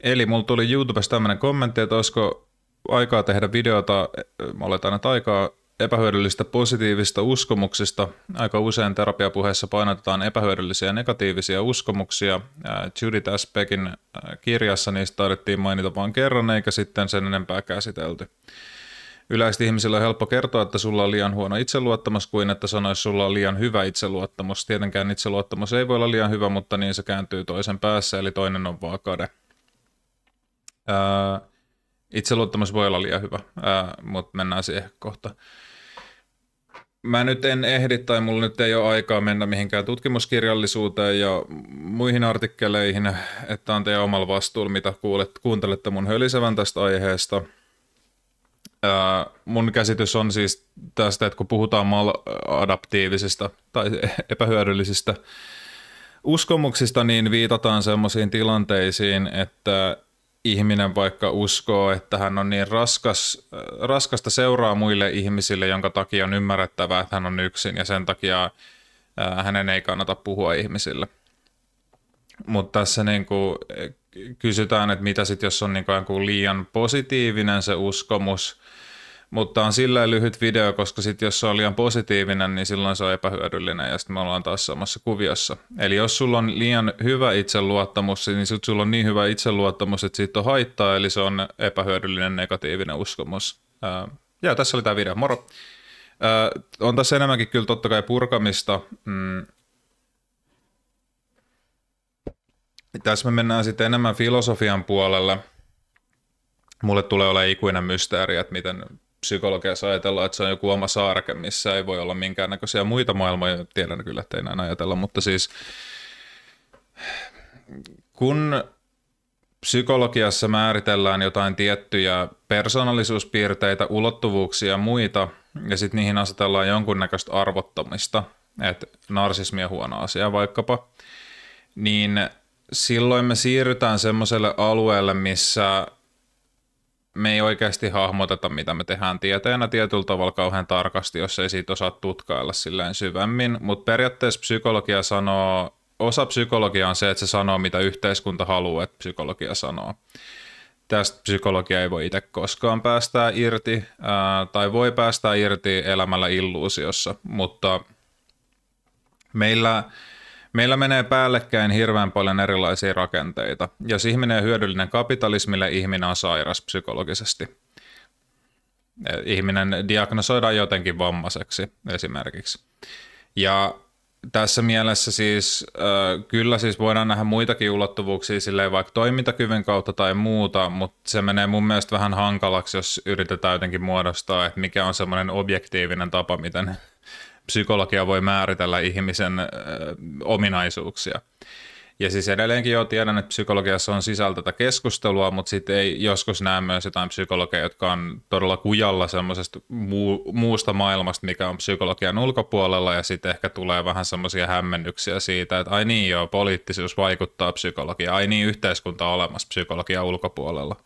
Eli mulla tuli YouTubessa tämmöinen kommentti, että olisiko aikaa tehdä videota, eh, mä oletan, että aikaa epähyödyllistä positiivista uskomuksista. Aika usein terapiapuheessa painotetaan epähyödyllisiä negatiivisia uskomuksia. Judith Aspekin kirjassa niistä taidettiin mainita vain kerran, eikä sitten sen enempää käsitelty. Yleisesti ihmisillä on helppo kertoa, että sulla on liian huono itseluottamus kuin että sanoisi sulla on liian hyvä itseluottamus. Tietenkään itseluottamus ei voi olla liian hyvä, mutta niin se kääntyy toisen päässä, eli toinen on vaakade. kade itse luottamus voi olla liian hyvä, mutta mennään siihen kohta. Mä nyt en ehdi tai mulla nyt ei ole aikaa mennä mihinkään tutkimuskirjallisuuteen ja muihin artikkeleihin, että on teidän omalla vastuulla, mitä kuulet, kuuntelette mun hölisevän tästä aiheesta – mun käsitys on siis tästä, että kun puhutaan maladaptiivisista tai epähyödyllisistä uskomuksista, niin viitataan sellaisiin tilanteisiin, että ihminen vaikka uskoo, että hän on niin raskas, äh, raskasta seuraa muille ihmisille, jonka takia on ymmärrettävää, että hän on yksin ja sen takia äh, hänen ei kannata puhua ihmisille. Mutta tässä niin kuin eh, kysytään, että mitä sitten, jos on niin kuin liian positiivinen se uskomus – mutta on sillä lyhyt video, koska sit jos se on liian positiivinen, niin silloin se on epähyödyllinen ja sitten me ollaan taas samassa kuviossa. Eli jos sulla on liian hyvä itseluottamus, niin sit sulla on niin hyvä itseluottamus, että siitä on haittaa, eli se on epähyödyllinen negatiivinen uskomus. Äh, ja tässä oli tämä video, moro! Äh, on tässä enemmänkin kyllä totta kai purkamista. Mm. Tässä me mennään sitten enemmän filosofian puolelle. Mulle tulee olla ikuinen mysteeri, että miten psykologiassa ajatellaan, että se on joku oma saarke, missä ei voi olla minkäännäköisiä muita maailmoja. Tiedän kyllä, että ei näin ajatella, mutta siis kun psykologiassa määritellään jotain tiettyjä persoonallisuuspiirteitä, ulottuvuuksia ja muita, ja sitten niihin asetellaan jonkunnäköistä arvottamista, että narsismi on huono asia vaikkapa, niin silloin me siirrytään semmoiselle alueelle, missä me ei oikeasti hahmoteta, mitä me tehdään tieteenä tietyllä tavalla kauhean tarkasti, jos ei siitä osaa tutkailla silleen syvemmin, mutta periaatteessa psykologia sanoo, osa psykologiaa on se, että se sanoo, mitä yhteiskunta haluaa, että psykologia sanoo. Tästä psykologia ei voi itse koskaan päästää irti, ää, tai voi päästää irti elämällä illuusiossa, mutta meillä Meillä menee päällekkäin hirveän paljon erilaisia rakenteita. Jos ihminen on hyödyllinen kapitalismille, ihminen on sairas psykologisesti. Ihminen diagnosoidaan jotenkin vammaseksi esimerkiksi. Ja tässä mielessä siis kyllä siis voidaan nähdä muitakin ulottuvuuksia silleen vaikka toimintakyvyn kautta tai muuta, mutta se menee mun mielestä vähän hankalaksi, jos yritetään jotenkin muodostaa, että mikä on semmoinen objektiivinen tapa, miten psykologia voi määritellä ihmisen äh, ominaisuuksia. Ja siis edelleenkin jo tiedän, että psykologiassa on sisällä tätä keskustelua, mutta sitten ei joskus näe myös jotain psykologeja, jotka on todella kujalla semmoisesta muu, muusta maailmasta, mikä on psykologian ulkopuolella, ja sitten ehkä tulee vähän semmoisia hämmennyksiä siitä, että ai niin joo, poliittisuus vaikuttaa psykologiaan, ai niin yhteiskunta on olemassa psykologia ulkopuolella,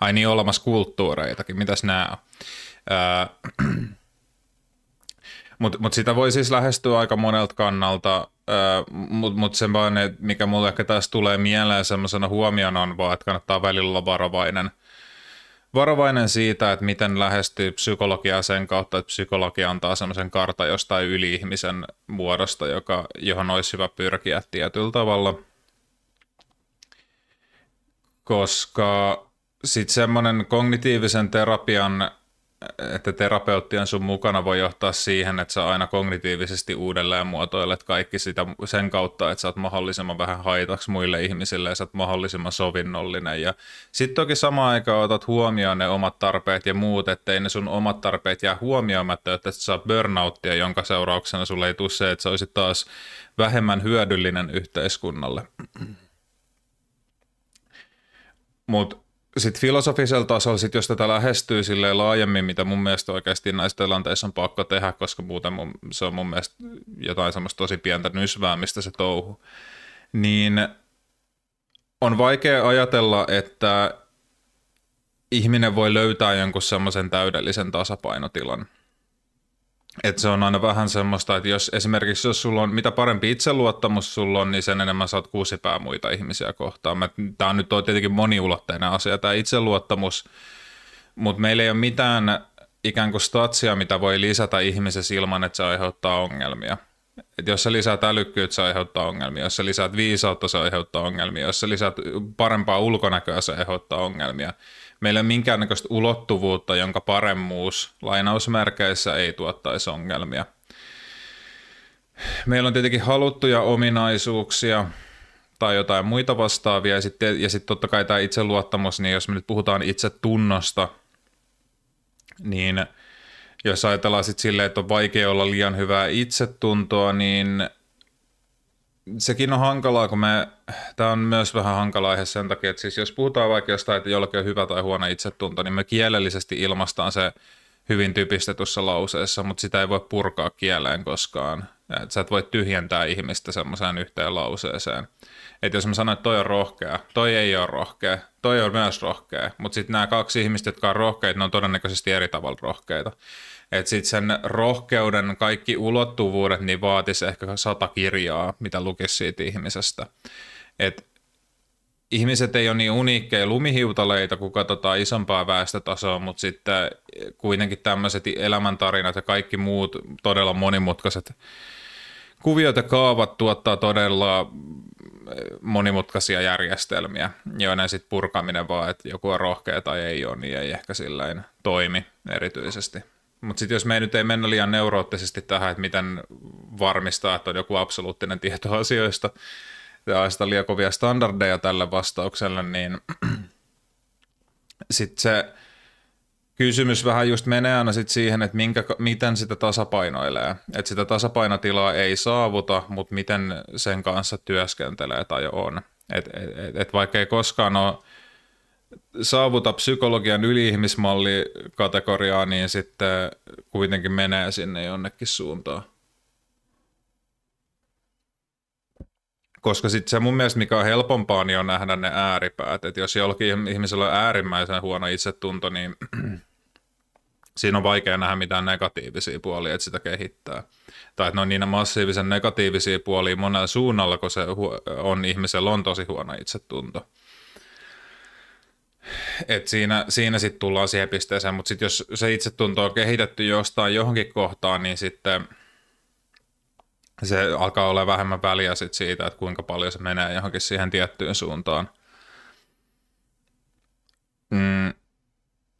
ai niin olemassa kulttuureitakin, mitäs nämä on? Öö, mutta mut sitä voi siis lähestyä aika monelta kannalta, mutta mut vaan, mikä mulle ehkä tässä tulee mieleen semmoisena huomiona on vaan, että kannattaa välillä olla varovainen. Varovainen siitä, että miten lähestyy psykologiaa sen kautta, että psykologia antaa semmoisen kartan jostain yli-ihmisen muodosta, joka, johon olisi hyvä pyrkiä tietyllä tavalla. Koska sitten semmoinen kognitiivisen terapian että terapeuttien sun mukana voi johtaa siihen, että sä aina kognitiivisesti uudelleen muotoilet kaikki sitä sen kautta, että sä oot mahdollisimman vähän haitaksi muille ihmisille ja sä oot mahdollisimman sovinnollinen. Ja sitten toki samaan aikaan otat huomioon ne omat tarpeet ja muut, ettei ne sun omat tarpeet jää huomioimatta, että sä saat burnouttia, jonka seurauksena sulle ei tule se, että sä olisit taas vähemmän hyödyllinen yhteiskunnalle. Mutta sitten filosofisella tasolla, sit jos tätä lähestyy silleen laajemmin, mitä mun mielestä oikeasti näissä tilanteissa on pakko tehdä, koska muuten mun, se on mun mielestä jotain semmoista tosi pientä mistä se touhu, niin on vaikea ajatella, että ihminen voi löytää jonkun semmoisen täydellisen tasapainotilan – et se on aina vähän semmoista, että jos esimerkiksi jos sulla on, mitä parempi itseluottamus sulla on, niin sen enemmän saat kuusipää muita ihmisiä kohtaan. Tämä on nyt on tietenkin moniulotteinen asia, tämä itseluottamus, mutta meillä ei ole mitään ikään kuin statsia, mitä voi lisätä ihmisessä ilman, että se aiheuttaa ongelmia. Et jos sä lisäät älykkyyttä, se aiheuttaa ongelmia. Jos sä lisäät viisautta, se aiheuttaa ongelmia. Jos sä lisäät parempaa ulkonäköä, se aiheuttaa ongelmia. Meillä ei ole minkäännäköistä ulottuvuutta, jonka paremmuus lainausmerkeissä ei tuottaisi ongelmia. Meillä on tietenkin haluttuja ominaisuuksia, tai jotain muita vastaavia. Ja sitten ja sit totta kai tämä itseluottamus, niin jos me nyt puhutaan itse tunnosta, niin jos ajatellaan sitten silleen, että on vaikea olla liian hyvää itsetuntoa, niin sekin on hankalaa, kun me, tämä on myös vähän hankala aihe sen takia, että siis jos puhutaan vaikka jostain, että jollakin on hyvä tai huono itsetunto, niin me kielellisesti ilmaistaan se hyvin typistetussa lauseessa, mutta sitä ei voi purkaa kieleen koskaan. Et sä et voi tyhjentää ihmistä semmoiseen yhteen lauseeseen. Et jos mä sanon, että toi on rohkea, toi ei ole rohkea, toi on myös rohkea, mutta sitten nämä kaksi ihmistä, jotka on rohkeita, ne on todennäköisesti eri tavalla rohkeita. Että sitten sen rohkeuden kaikki ulottuvuudet niin vaatisi ehkä sata kirjaa, mitä lukisi siitä ihmisestä. Et ihmiset ei ole niin uniikkeja lumihiutaleita, kun katsotaan isompaa väestötasoa, mutta sitten kuitenkin tämmöiset elämäntarinat ja kaikki muut todella monimutkaiset kuviot ja kaavat tuottaa todella eh, monimutkaisia järjestelmiä, joiden sitten purkaminen vaan, että joku on rohkea tai ei ole, niin ei ehkä silläin toimi erityisesti. Mutta sitten jos me ei nyt ei mennä liian neuroottisesti tähän, että miten varmistaa, että on joku absoluuttinen tieto asioista ja aista liian kovia standardeja tälle vastaukselle, niin sitten se kysymys vähän just menee aina sit siihen, että minkä, miten sitä tasapainoilee. Että sitä tasapainotilaa ei saavuta, mutta miten sen kanssa työskentelee tai on. Että et, et, et vaikka ei koskaan ole saavuta psykologian kategoriaa, niin sitten kuitenkin menee sinne jonnekin suuntaan. Koska sitten se mun mielestä, mikä on helpompaa, niin on nähdä ne ääripäät. Et jos jollakin ihmisellä on äärimmäisen huono itsetunto, niin siinä on vaikea nähdä mitään negatiivisia puolia, että sitä kehittää. Tai että ne on niin massiivisen negatiivisia puolia monella suunnalla, kun se on ihmisellä on tosi huono itsetunto. Et siinä siinä sitten tullaan siihen pisteeseen, mutta sitten jos se itse tuntuu kehitetty jostain johonkin kohtaan, niin sitten se alkaa olla vähemmän väliä sit siitä, että kuinka paljon se menee johonkin siihen tiettyyn suuntaan. Mm.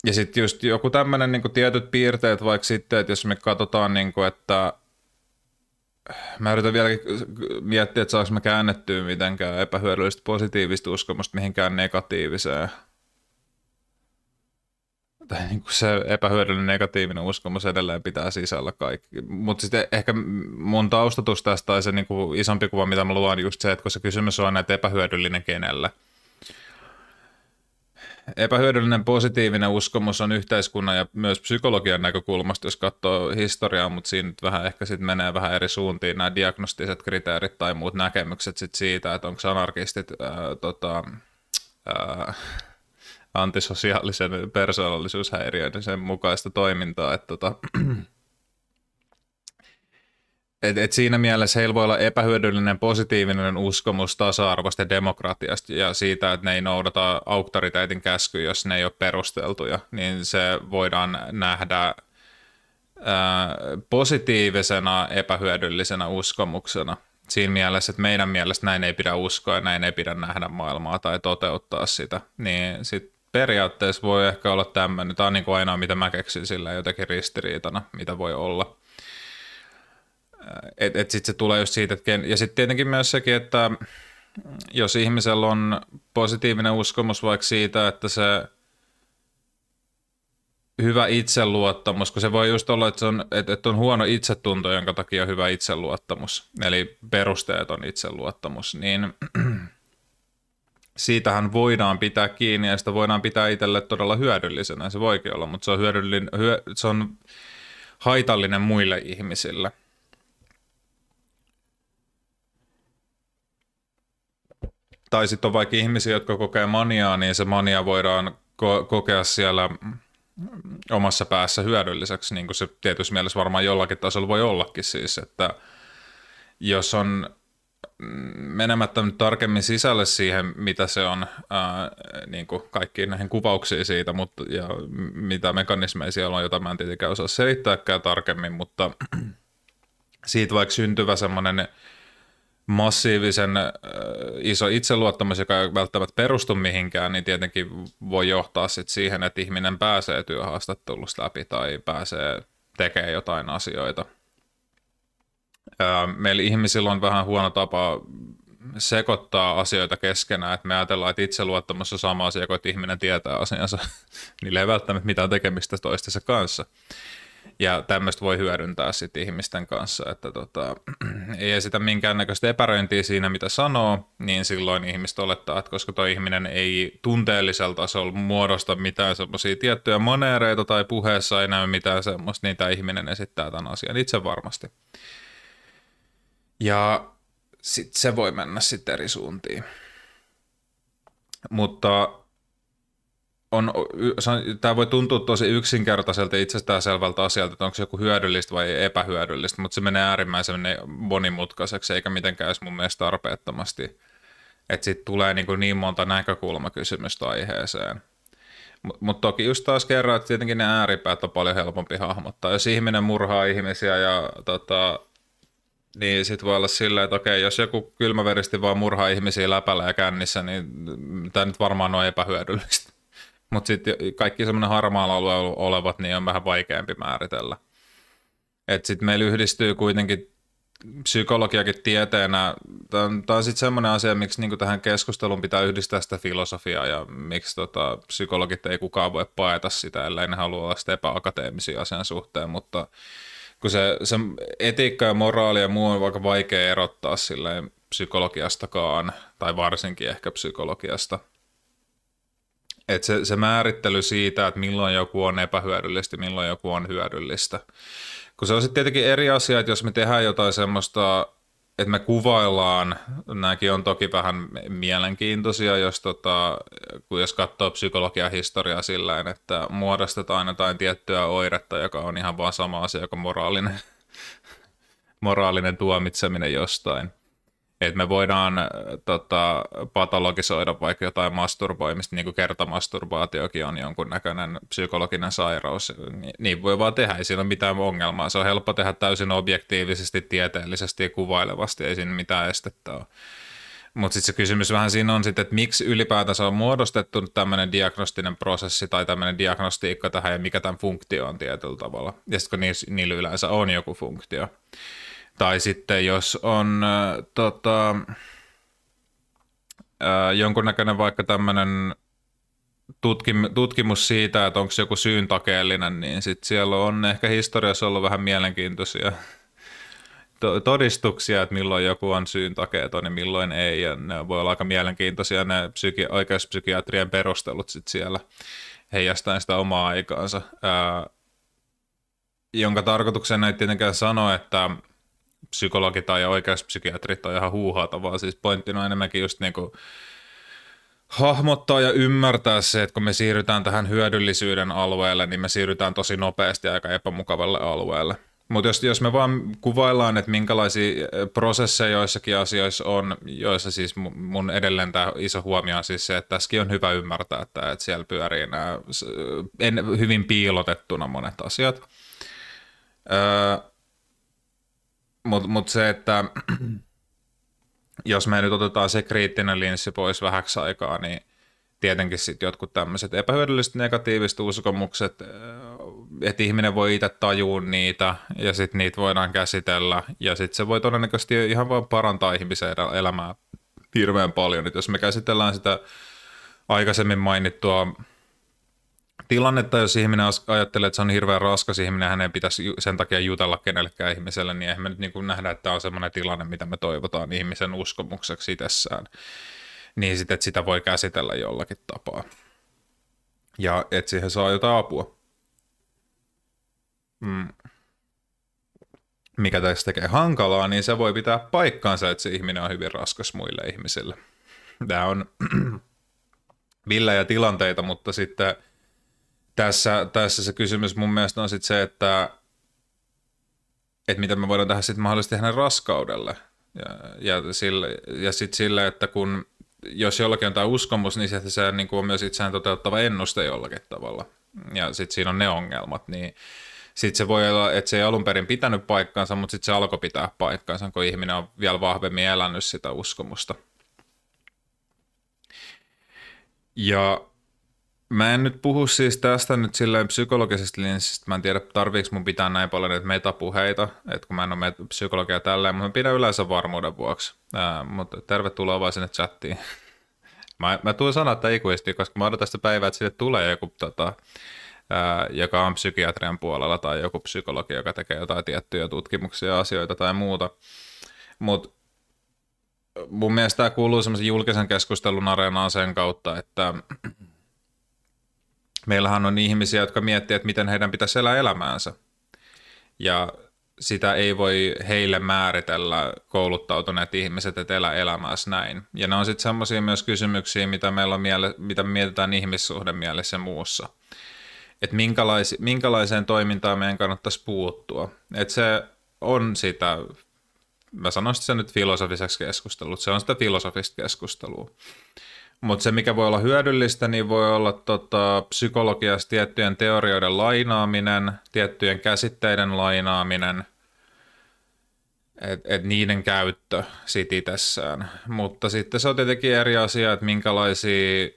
Ja sitten just joku tämmöinen niin tietyt piirteet, vaikka sitten, että jos me katsotaan, niin kun, että mä yritän vielä miettiä, että saanko mä käännettyä mitenkään epähyödyllistä positiivista uskomusta mihinkään negatiiviseen – että niin kuin se epähyödyllinen negatiivinen uskomus edelleen pitää sisällä kaikki. Mutta sitten ehkä mun taustatus tästä tai se niin kuin isompi kuva, mitä mä luon, just se, että kun se kysymys on, että epähyödyllinen kenellä. Epähyödyllinen positiivinen uskomus on yhteiskunnan ja myös psykologian näkökulmasta, jos katsoo historiaa, mutta siinä nyt vähän ehkä sitten menee vähän eri suuntiin nämä diagnostiset kriteerit tai muut näkemykset sit siitä, että onko anarkistit ää, tota, ää, antisosiaalisen persoonallisuushäiriöiden sen mukaista toimintaa, että tota, et, et siinä mielessä heillä voi olla epähyödyllinen positiivinen uskomus tasa-arvosta ja demokratiasta ja siitä, että ne ei noudata auktoriteetin käskyä, jos ne ei ole perusteltuja, niin se voidaan nähdä ää, positiivisena epähyödyllisenä uskomuksena siinä mielessä, että meidän mielestä näin ei pidä uskoa ja näin ei pidä nähdä maailmaa tai toteuttaa sitä, niin sitten periaatteessa voi ehkä olla tämmöinen. Tämä on niin kuin ainoa, mitä mä keksin sillä jotenkin ristiriitana, mitä voi olla. Et, et sitten se tulee just siitä, että ja sitten tietenkin myös sekin, että jos ihmisellä on positiivinen uskomus vaikka siitä, että se hyvä itseluottamus, kun se voi just olla, että, se on, että, että on huono itsetunto, jonka takia hyvä itseluottamus, eli perusteeton itseluottamus, niin siitähän voidaan pitää kiinni ja sitä voidaan pitää itselle todella hyödyllisenä. Se voikin olla, mutta se on, hyödyllinen, hyö, se on haitallinen muille ihmisille. Tai sitten on vaikka ihmisiä, jotka kokee maniaa, niin se mania voidaan ko- kokea siellä omassa päässä hyödylliseksi, niin kuin se tietyssä mielessä varmaan jollakin tasolla voi ollakin siis, että jos on menemättä nyt tarkemmin sisälle siihen, mitä se on, ää, niin kuin kaikkiin näihin kuvauksiin siitä mutta, ja mitä mekanismeja siellä on, jota mä en tietenkään osaa selittääkään tarkemmin, mutta siitä vaikka syntyvä semmoinen massiivisen äh, iso itseluottamus, joka ei välttämättä perustu mihinkään, niin tietenkin voi johtaa sit siihen, että ihminen pääsee työhaastattelusta läpi tai pääsee tekemään jotain asioita – Meillä ihmisillä on vähän huono tapa sekoittaa asioita keskenään, että me ajatellaan, että itseluottamus on sama asia kuin, että ihminen tietää asiansa. Niillä ei välttämättä mitään tekemistä toistensa kanssa. Ja tämmöistä voi hyödyntää sitten ihmisten kanssa, että tota, ei esitä minkäännäköistä epäröintiä siinä, mitä sanoo, niin silloin ihmiset olettaa, että koska tuo ihminen ei tunteellisella tasolla muodosta mitään semmoisia tiettyjä maneereita tai puheessa ei näy mitään semmoista, niin tämä ihminen esittää tämän asian itse varmasti. Ja sit se voi mennä sitten eri suuntiin. Mutta on, tämä voi tuntua tosi yksinkertaiselta itsestäänselvältä asialta, että onko se joku hyödyllistä vai epähyödyllistä, mutta se menee äärimmäisen monimutkaiseksi eikä mitenkään mun mielestä tarpeettomasti. Että sitten tulee niin, niin monta näkökulmakysymystä aiheeseen. Mutta mut toki just taas kerran, että tietenkin ne ääripäät on paljon helpompi hahmottaa. Jos ihminen murhaa ihmisiä ja tota, niin sit voi olla silleen, että okei, jos joku kylmäveristi vaan murhaa ihmisiä läpällä ja kännissä, niin tämä nyt varmaan on epähyödyllistä. Mutta sitten kaikki semmoinen harmaalla alueella olevat, niin on vähän vaikeampi määritellä. Että sitten meillä yhdistyy kuitenkin psykologiakin tieteenä. Tämä on, on sitten semmoinen asia, miksi niinku tähän keskusteluun pitää yhdistää sitä filosofiaa ja miksi tota, psykologit ei kukaan voi paeta sitä, ellei ne halua olla sitä epäakateemisia asian suhteen, mutta – kun se, se etiikka ja moraali ja muu on vaikka vaikea erottaa silleen psykologiastakaan, tai varsinkin ehkä psykologiasta. Et se, se määrittely siitä, että milloin joku on epähyödyllistä milloin joku on hyödyllistä. Kun se on sitten tietenkin eri asia, että jos me tehdään jotain semmoista että me kuvaillaan, nämäkin on toki vähän mielenkiintoisia, jos, tota, kun jos katsoo psykologian historiaa sillä että muodostetaan jotain tiettyä oiretta, joka on ihan vaan sama asia kuin moraalinen, moraalinen tuomitseminen jostain että me voidaan äh, tota, patologisoida vaikka jotain masturboimista, niin kuin kertamasturbaatiokin on jonkunnäköinen psykologinen sairaus, niin, niin voi vaan tehdä, ei siinä ole mitään ongelmaa. Se on helppo tehdä täysin objektiivisesti, tieteellisesti ja kuvailevasti, ei siinä mitään estettä ole. Mutta sitten se kysymys vähän siinä on että miksi ylipäätänsä on muodostettu tämmöinen diagnostinen prosessi tai tämmöinen diagnostiikka tähän ja mikä tämän funktio on tietyllä tavalla. Ja sitten kun niillä yleensä on joku funktio. Tai sitten jos on äh, tota, äh, jonkunnäköinen vaikka tämmöinen tutkim- tutkimus siitä, että onko joku takeellinen, niin sitten siellä on ehkä historiassa ollut vähän mielenkiintoisia to- todistuksia, että milloin joku on syyn takeeton ja milloin ei, ja ne voi olla aika mielenkiintoisia ne psyki- oikeuspsykiatrien perustelut sit siellä heijastaen sitä omaa aikaansa, ää, jonka tarkoituksena ei tietenkään sanoa, että psykologi ja oikeuspsykiatrit on ihan huuhaata, vaan siis pointtina on enemmänkin just niin kuin hahmottaa ja ymmärtää se, että kun me siirrytään tähän hyödyllisyyden alueelle, niin me siirrytään tosi nopeasti aika epämukavalle alueelle. Mutta jos, jos me vaan kuvaillaan, että minkälaisia eh, prosesseja joissakin asioissa on, joissa siis mun edelleen tämä iso huomio on siis se, että tässäkin on hyvä ymmärtää, että, siellä pyörii nämä eh, en, hyvin piilotettuna monet asiat. Öö, mutta mut se, että jos me nyt otetaan se kriittinen linssi pois vähäksi aikaa, niin tietenkin sitten jotkut tämmöiset epähyödylliset negatiiviset uskomukset, että ihminen voi itse tajua niitä ja sitten niitä voidaan käsitellä ja sitten se voi todennäköisesti ihan vain parantaa ihmisen elämää hirveän paljon. Et jos me käsitellään sitä aikaisemmin mainittua tilannetta, jos ihminen ajattelee, että se on hirveän raskas ihminen, hänen pitäisi sen takia jutella kenellekään ihmiselle, niin eihän me nyt niin kuin nähdä, että tämä on sellainen tilanne, mitä me toivotaan ihmisen uskomukseksi itsessään. Niin sitten, että sitä voi käsitellä jollakin tapaa. Ja että siihen saa jotain apua. Mm. Mikä tästä tekee hankalaa, niin se voi pitää paikkaansa, että se ihminen on hyvin raskas muille ihmisille. Tämä on villejä tilanteita, mutta sitten – tässä, tässä se kysymys mun mielestä on sitten se, että, että mitä me voidaan tehdä sitten mahdollisesti hänen raskaudelle. Ja, ja, sille, ja sitten sille, että kun jos jollakin on tämä uskomus, niin se, se niin kuin on myös itseään toteuttava ennuste jollakin tavalla. Ja sitten siinä on ne ongelmat, niin sitten se voi olla, että se ei alun perin pitänyt paikkaansa, mutta sitten se alkoi pitää paikkaansa, kun ihminen on vielä vahvemmin elänyt sitä uskomusta. Ja Mä en nyt puhu siis tästä nyt silleen psykologisesta linssistä. Mä en tiedä, tarviiko mun pitää näin paljon näitä metapuheita, että kun mä en ole met- psykologia tälleen, mutta mä pidän yleensä varmuuden vuoksi. Ää, mutta tervetuloa vaan sinne chattiin. mä, mä tuun sanoa tätä ikuisesti, koska mä odotan sitä päivää, että sille tulee joku, tota, ää, joka on psykiatrian puolella tai joku psykologi, joka tekee jotain tiettyjä tutkimuksia, asioita tai muuta. Mutta mun mielestä tämä kuuluu semmoisen julkisen keskustelun areenaan sen kautta, että meillähän on ihmisiä, jotka miettii, että miten heidän pitäisi elää elämäänsä. Ja sitä ei voi heille määritellä kouluttautuneet ihmiset, että elä elämässä näin. Ja ne on sitten semmoisia myös kysymyksiä, mitä meillä on miele- mitä mietitään ihmissuhdemielessä muussa. Että minkälais- minkälaiseen toimintaan meidän kannattaisi puuttua. Että se on sitä, mä sanoisin sen nyt filosofiseksi keskusteluksi, se on sitä filosofista keskustelua. Mutta se, mikä voi olla hyödyllistä, niin voi olla tota, psykologiassa tiettyjen teorioiden lainaaminen, tiettyjen käsitteiden lainaaminen, et, et niiden käyttö sit itsessään. Mutta sitten se on tietenkin eri asia, että minkälaisia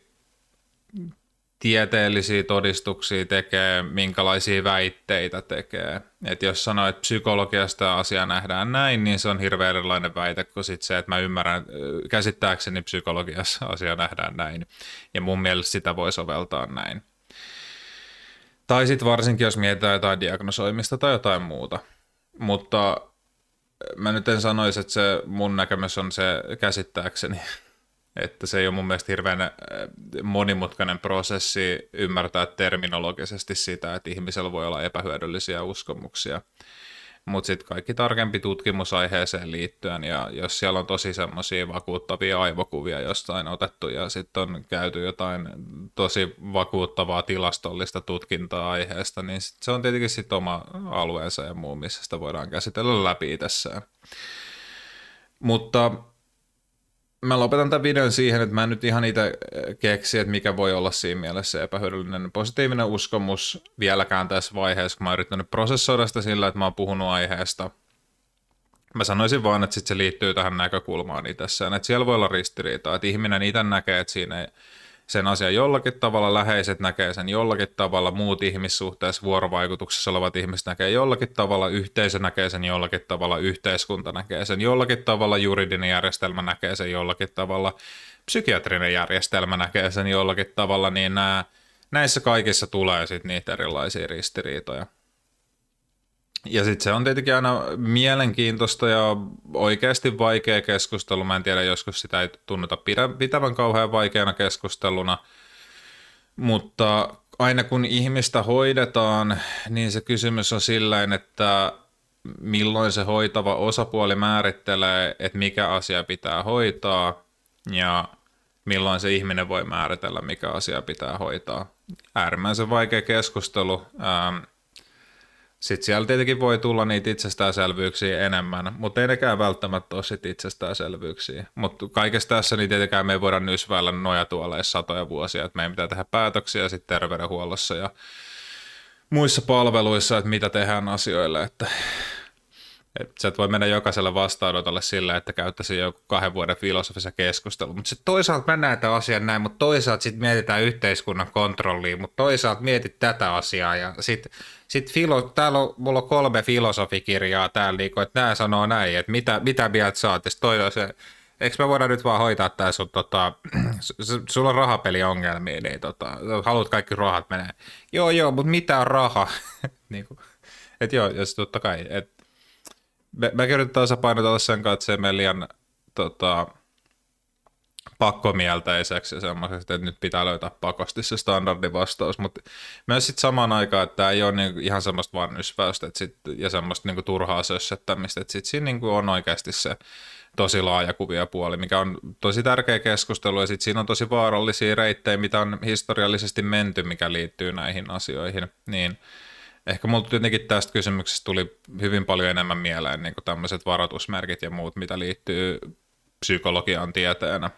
tieteellisiä todistuksia tekee, minkälaisia väitteitä tekee. Et jos sanoo, että psykologiasta asia nähdään näin, niin se on hirveän erilainen väite kuin sit se, että mä ymmärrän, käsittääkseni psykologiassa asia nähdään näin. Ja mun mielestä sitä voi soveltaa näin. Tai sitten varsinkin, jos mietitään jotain diagnosoimista tai jotain muuta. Mutta mä nyt en sanoisi, että se mun näkemys on se käsittääkseni että se ei ole mun mielestä hirveän äh, monimutkainen prosessi ymmärtää terminologisesti sitä, että ihmisellä voi olla epähyödyllisiä uskomuksia. Mutta sitten kaikki tarkempi tutkimus aiheeseen liittyen, ja jos siellä on tosi semmoisia vakuuttavia aivokuvia jostain otettu, ja sitten on käyty jotain tosi vakuuttavaa tilastollista tutkintaa aiheesta, niin sit se on tietenkin sitten oma alueensa ja muu, missä sitä voidaan käsitellä läpi tässä. Mutta mä lopetan tämän videon siihen, että mä en nyt ihan niitä äh, keksi, että mikä voi olla siinä mielessä epähyödyllinen positiivinen uskomus vieläkään tässä vaiheessa, kun mä oon yrittänyt prosessoida sitä sillä, että mä oon puhunut aiheesta. Mä sanoisin vaan, että sit se liittyy tähän näkökulmaan itsessään, että siellä voi olla ristiriitaa, että ihminen itse näkee, että siinä ei, sen asian jollakin tavalla, läheiset näkee sen jollakin tavalla, muut ihmissuhteessa vuorovaikutuksessa olevat ihmiset näkee jollakin tavalla, yhteisö näkee sen jollakin tavalla, yhteiskunta näkee sen jollakin tavalla, juridinen järjestelmä näkee sen jollakin tavalla, psykiatrinen järjestelmä näkee sen jollakin tavalla, niin nämä, näissä kaikissa tulee sitten niitä erilaisia ristiriitoja. Ja sitten se on tietenkin aina mielenkiintoista ja oikeasti vaikea keskustelu. Mä en tiedä, joskus sitä ei tunnuta pitävän kauhean vaikeana keskusteluna. Mutta aina kun ihmistä hoidetaan, niin se kysymys on silleen, että milloin se hoitava osapuoli määrittelee, että mikä asia pitää hoitaa ja milloin se ihminen voi määritellä, mikä asia pitää hoitaa. Äärimmäisen vaikea keskustelu. Ähm, sitten siellä tietenkin voi tulla niitä itsestäänselvyyksiä enemmän, mutta ei nekään välttämättä ole sitten itsestäänselvyyksiä. Mutta kaikessa tässä niin tietenkään me ei voida noja tuolla satoja vuosia, että meidän pitää tehdä päätöksiä sitten terveydenhuollossa ja muissa palveluissa, että mitä tehdään asioille, että et sä et voi mennä jokaiselle vastaanotolle sillä, että käyttäisi joku kahden vuoden filosofisessa keskustelua. Mutta sitten toisaalta näen tämän asian näin, mutta toisaalta sitten mietitään yhteiskunnan kontrollia, mutta toisaalta mietit tätä asiaa. Ja sitten sit filo, täällä on, mulla on kolme filosofikirjaa täällä, niin että nämä sanoo näin, että mitä, mitä mieltä sä oot. toinen se, eikö me voida nyt vaan hoitaa tämä sun, tota, sulla on rahapeliongelmia, niin tota, haluat kaikki rahat menee. Joo, joo, mutta mitä on raha? niin kuin, et joo, jos totta kai, et me, me taas painotella sen kanssa, että se ei mene liian tota, pakkomielteiseksi ja että nyt pitää löytää pakosti se standardivastaus, mutta myös sitten samaan aikaan, että tämä ei ole niinku ihan semmoista vaan nysväystä että sit, ja semmoista niinku turhaa sössättämistä, että sitten siinä niinku on oikeasti se tosi laaja kuvia puoli, mikä on tosi tärkeä keskustelu ja sitten siinä on tosi vaarallisia reittejä, mitä on historiallisesti menty, mikä liittyy näihin asioihin, niin – Ehkä mulla jotenkin tästä kysymyksestä tuli hyvin paljon enemmän mieleen niin tämmöiset varoitusmerkit ja muut, mitä liittyy psykologian tieteenä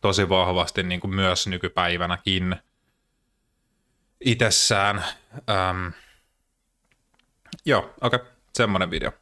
tosi vahvasti niin kuin myös nykypäivänäkin itsessään. Ähm. Joo, okei, okay. semmoinen video.